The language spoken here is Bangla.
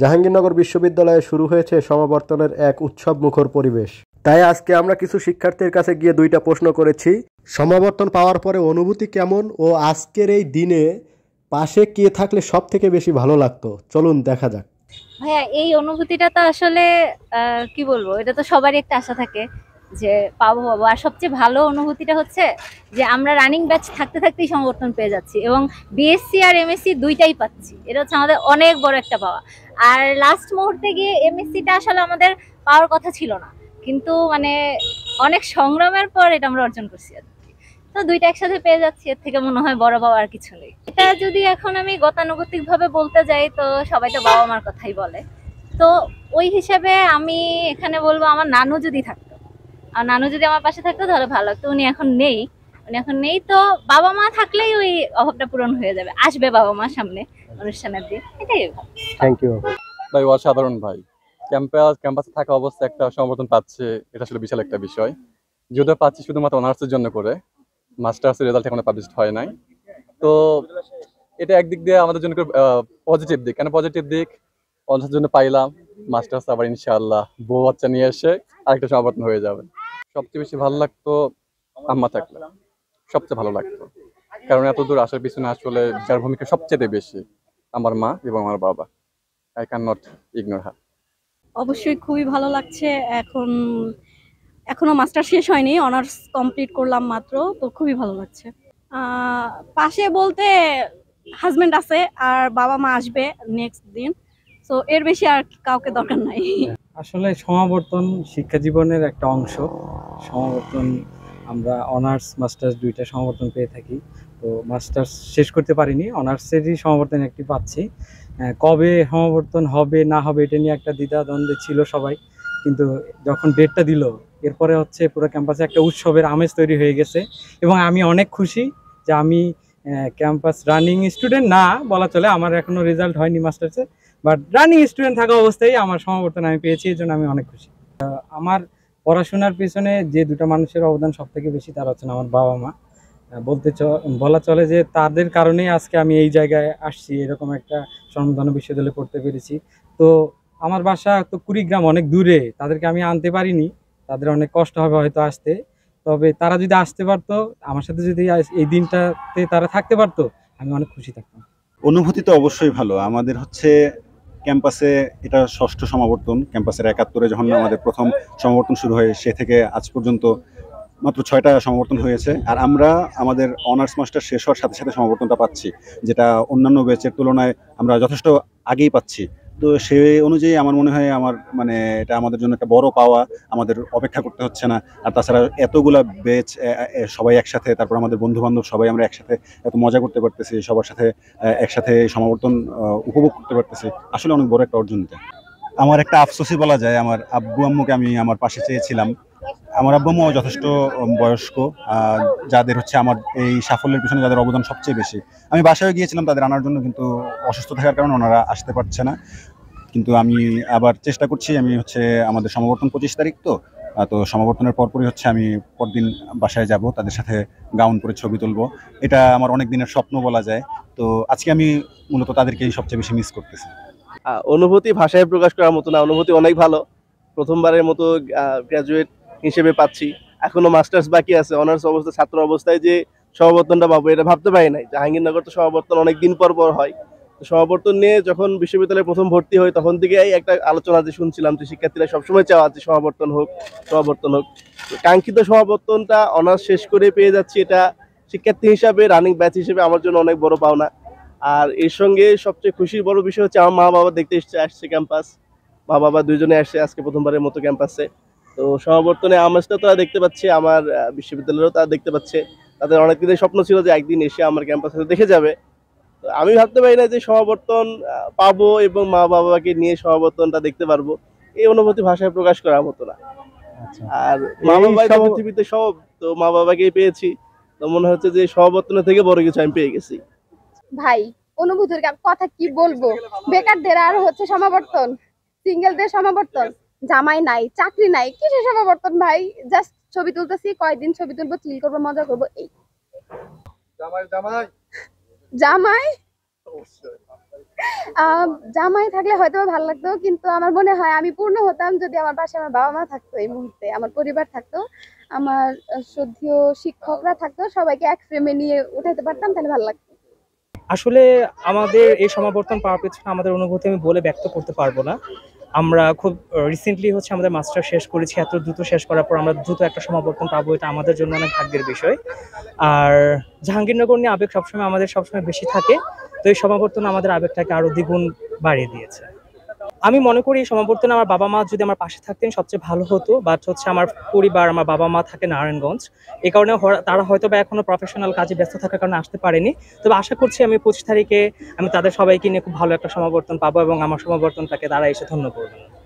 জাহাঙ্গীরনগর বিশ্ববিদ্যালয়ে শুরু হয়েছে সমাবর্তনের এক উৎসব মুখর পরিবেশ তাই আজকে আমরা কিছু শিক্ষার্থীর কাছে গিয়ে দুইটা প্রশ্ন করেছি সমাবর্তন পাওয়ার পরে অনুভূতি কেমন ও আজকের এই দিনে পাশে কে থাকলে সব থেকে বেশি ভালো লাগতো চলুন দেখা যাক ভাইয়া এই অনুভূতিটা তো আসলে কি বলবো এটা তো সবারই একটা আশা থাকে যে পাবো পাবো আর সবচেয়ে ভালো অনুভূতিটা হচ্ছে যে আমরা রানিং ব্যাচ থাকতে থাকতেই সমর্থন পেয়ে যাচ্ছি এবং বিএসসি আর এমএসসি দুইটাই পাচ্ছি এটা হচ্ছে আমাদের অনেক বড় একটা পাওয়া আর লাস্ট মুহূর্তে গিয়ে এমএসসিটা আসলে আমাদের পাওয়ার কথা ছিল না কিন্তু মানে অনেক সংগ্রামের পর এটা আমরা অর্জন করছি আর তো দুইটা একসাথে পেয়ে যাচ্ছি এর থেকে মনে হয় বড় বাবা আর কিছু নেই এটা যদি এখন আমি গতানুগতিকভাবে বলতে যাই তো সবাই তো বাবা মার কথাই বলে তো ওই হিসাবে আমি এখানে বলবো আমার নানু যদি থাকে আর নানু যদি আমার পাশে থাকতো তাহলে ভালো লাগতো উনি এখন নেই উনি এখন নেই তো বাবা মা থাকলেই ওই অভাবটা পূরণ হয়ে যাবে আসবে বাবা মা সামনে অনুষ্ঠানের দিন এটাই থ্যাংক ইউ ভাই অসাধারণ ভাই ক্যাম্পাস ক্যাম্পাসে থাকা অবস্থায় একটা সমর্থন পাচ্ছে এটা আসলে বিশাল একটা বিষয় যদিও পাচ্ছি শুধুমাত্র অনার্সের জন্য করে মাস্টার্সের রেজাল্ট এখনো পাবলিশড হয় নাই তো এটা একদিক দিয়ে আমাদের জন্য পজিটিভ দিক কেন পজিটিভ দিক অনার্সের জন্য পাইলাম মাস্টার্স আবার ইনশাআল্লাহ বউ বাচ্চা নিয়ে এসে আরেকটা সমর্থন হয়ে যাবে সবচেয়ে বেশি ভালো লাগতো আম্মা থাকলে সবচেয়ে ভালো লাগতো কারণ এত দূর আসার পিছনে আসলে যার ভূমিকা সবচেয়ে বেশি আমার মা এবং আমার বাবা I can not ignore her অবশ্যই খুবই ভালো লাগছে এখন এখনো মাস্টার শেষ হয়নি অনার্স কমপ্লিট করলাম মাত্র তো খুবই ভালো লাগছে পাশে বলতে হাজব্যান্ড আছে আর বাবা মা আসবে নেক্সট দিন সো এর বেশি আর কাউকে দরকার নাই আসলে সমাবর্তন শিক্ষা জীবনের একটা অংশ সমাবর্তন আমরা অনার্স মাস্টার্স দুইটা সমাবর্তন পেয়ে থাকি তো মাস্টার্স শেষ করতে পারিনি অনার্সেরই সমাবর্তন একটি পাচ্ছি কবে সমাবর্তন হবে না হবে এটা নিয়ে একটা দ্বিধাদ্বন্দ্বে ছিল সবাই কিন্তু যখন ডেটটা দিল এরপরে হচ্ছে পুরো ক্যাম্পাসে একটা উৎসবের আমেজ তৈরি হয়ে গেছে এবং আমি অনেক খুশি যে আমি ক্যাম্পাস রানিং স্টুডেন্ট না বলা চলে আমার এখনও রেজাল্ট হয়নি মাস্টার্সে বাট রানিং স্টুডেন্ট থাকা অবস্থায় আমার সমাবর্তন আমি পেয়েছি এই জন্য আমি অনেক খুশি আমার পড়াশোনার পিছনে যে দুটো মানুষের অবদান সবথেকে বেশি তারা হচ্ছেন আমার বাবা মা বলতে বলা চলে যে তাদের কারণেই আজকে আমি এই জায়গায় আসছি এরকম একটা সম্মান বিশ্ববিদ্যালয়ে পড়তে পেরেছি তো আমার বাসা তো কুড়িগ্রাম অনেক দূরে তাদেরকে আমি আনতে পারিনি তাদের অনেক কষ্ট হবে হয়তো আসতে তবে তারা যদি আসতে পারতো আমার সাথে যদি এই দিনটাতে তারা থাকতে পারতো আমি অনেক খুশি থাকতাম অনুভূতি তো অবশ্যই ভালো আমাদের হচ্ছে ক্যাম্পাসে এটা ষষ্ঠ সমাবর্তন ক্যাম্পাসের একাত্তরে যখন আমাদের প্রথম সমাবর্তন শুরু হয় সে থেকে আজ পর্যন্ত মাত্র ছয়টা সমাবর্তন হয়েছে আর আমরা আমাদের অনার্স মাস্টার শেষ হওয়ার সাথে সাথে সমাবর্তনটা পাচ্ছি যেটা অন্যান্য ব্যাচের তুলনায় আমরা যথেষ্ট আগেই পাচ্ছি তো সে অনুযায়ী আমার মনে হয় আমার মানে এটা আমাদের জন্য একটা বড় পাওয়া আমাদের অপেক্ষা করতে হচ্ছে না আর তাছাড়া এতগুলা বেচ সবাই একসাথে তারপর আমাদের বন্ধু বান্ধব সবাই আমরা একসাথে এত মজা করতে পারতেছি সবার সাথে একসাথে সমাবর্তন উপভোগ করতে পারতেছি আসলে অনেক বড় একটা অর্জন আমার একটা আফসোসই বলা যায় আমার আব্বু আম্মুকে আমি আমার পাশে চেয়েছিলাম আমার আব্বা মাও যথেষ্ট বয়স্ক যাদের হচ্ছে আমার এই সাফল্যের পিছনে যাদের অবদান সবচেয়ে বেশি আমি বাসায় গিয়েছিলাম তাদের আনার জন্য কিন্তু অসুস্থ থাকার কারণে ওনারা আসতে পারছে না কিন্তু আমি আবার চেষ্টা করছি আমি হচ্ছে আমাদের সমাবর্তন পঁচিশ তারিখ তো তো সমাবর্তনের পরপরই হচ্ছে আমি পরদিন বাসায় যাব তাদের সাথে গাউন করে ছবি তুলব এটা আমার অনেক দিনের স্বপ্ন বলা যায় তো আজকে আমি মূলত তাদেরকেই সবচেয়ে বেশি মিস করতেছি অনুভূতি ভাষায় প্রকাশ করার মতো না অনুভূতি অনেক ভালো প্রথমবারের মতো গ্র্যাজুয়েট হিসেবে পাচ্ছি এখনো মাস্টার্স বাকি আছে অনার্স অবস্থা ছাত্র অবস্থায় যে সমাবর্তনটা পাবো এটা ভাবতে পারি নাই জাহাঙ্গীরনগর তো সমাবর্তন অনেক দিন পর পর হয় তো সমাবর্তন নিয়ে যখন বিশ্ববিদ্যালয়ে প্রথম ভর্তি হয় তখন থেকে একটা আলোচনা যে শুনছিলাম যে শিক্ষার্থীরা সবসময় চাওয়া যে সমাবর্তন হোক সমাবর্তন হোক কাঙ্ক্ষিত সমাবর্তনটা অনার্স শেষ করে পেয়ে যাচ্ছি এটা শিক্ষার্থী হিসাবে রানিং ব্যাচ হিসেবে আমার জন্য অনেক বড় পাওনা আর এর সঙ্গে সবচেয়ে খুশির বড় বিষয় হচ্ছে আমার মা বাবা দেখতে এসছে আসছে ক্যাম্পাস মা বাবা দুজনে আসছে আজকে প্রথমবারের মতো ক্যাম্পাসে তো সমাবর্তনে আমাজটা তারা দেখতে পাচ্ছে আমার বিশ্ববিদ্যালয়েরও তারা দেখতে পাচ্ছে তাদের অনেকদিনের স্বপ্ন ছিল যে একদিন এসে আমার ক্যাম্পাসে দেখে যাবে আমি ভাবতে পারি না যে সমাবর্তন পাবো এবং মা বাবাকে নিয়ে সমাবর্তনটা দেখতে পারবো এই অনুভূতি ভাষায় প্রকাশ করার মতো না আচ্ছা। আর মা বাবাই পৃথিবীতে সব তো মা বাবাকেই পেয়েছি তো মনে হচ্ছে যে সমাবর্তন থেকে বড় কিছু আমি পেয়ে গেছি ভাই অনুভূতির কথা কি বলবো বেকারদের আর হচ্ছে সমাবর্তন সিঙ্গেলদের সমাবর্তন জামাই নাই চাকরি নাই কিসের সমাবর্তন ভাই জাস্ট ছবি তুলতেছি কয়দিন ছবি তুলবো চিল করবো মজা করবো এই জামাই জামাই থাকলে হয়তো ভালো লাগতো কিন্তু আমার মনে হয় আমি পূর্ণ হতাম যদি আমার পাশে আমার বাবা মা থাকতো এই মুহূর্তে আমার পরিবার থাকতো আমার শ্রদ্ধীয় শিক্ষকরা থাকতো সবাইকে এক ফ্রেমে নিয়ে উঠাইতে পারতাম তাহলে ভালো লাগতো আসলে আমাদের এই সমাবর্তন পাওয়ার পেছনে আমাদের অনুভূতি আমি বলে ব্যক্ত করতে পারবো না আমরা খুব রিসেন্টলি হচ্ছে আমাদের মাস্টার শেষ করেছি এত দ্রুত শেষ করার পর আমরা দ্রুত একটা সমাবর্তন পাবো এটা আমাদের জন্য অনেক ভাগ্যের বিষয় আর জাহাঙ্গীরনগর নিয়ে আবেগ সবসময় আমাদের সবসময় বেশি থাকে তো এই সমাবর্তন আমাদের আবেগটাকে আরও দ্বিগুণ বাড়িয়ে দিয়েছে আমি মনে করি এই সমাবর্তনে আমার বাবা মা যদি আমার পাশে থাকতেন সবচেয়ে ভালো হতো বাট হচ্ছে আমার পরিবার আমার বাবা মা থাকে নারায়ণগঞ্জ এ কারণে তারা হয়তো বা এখনো প্রফেশনাল কাজে ব্যস্ত থাকার কারণে আসতে পারেনি তবে আশা করছি আমি পঁচিশ তারিখে আমি তাদের সবাইকে নিয়ে খুব ভালো একটা সমাবর্তন পাবো এবং আমার সমাবর্তনটাকে তারা এসে ধন্য করবেন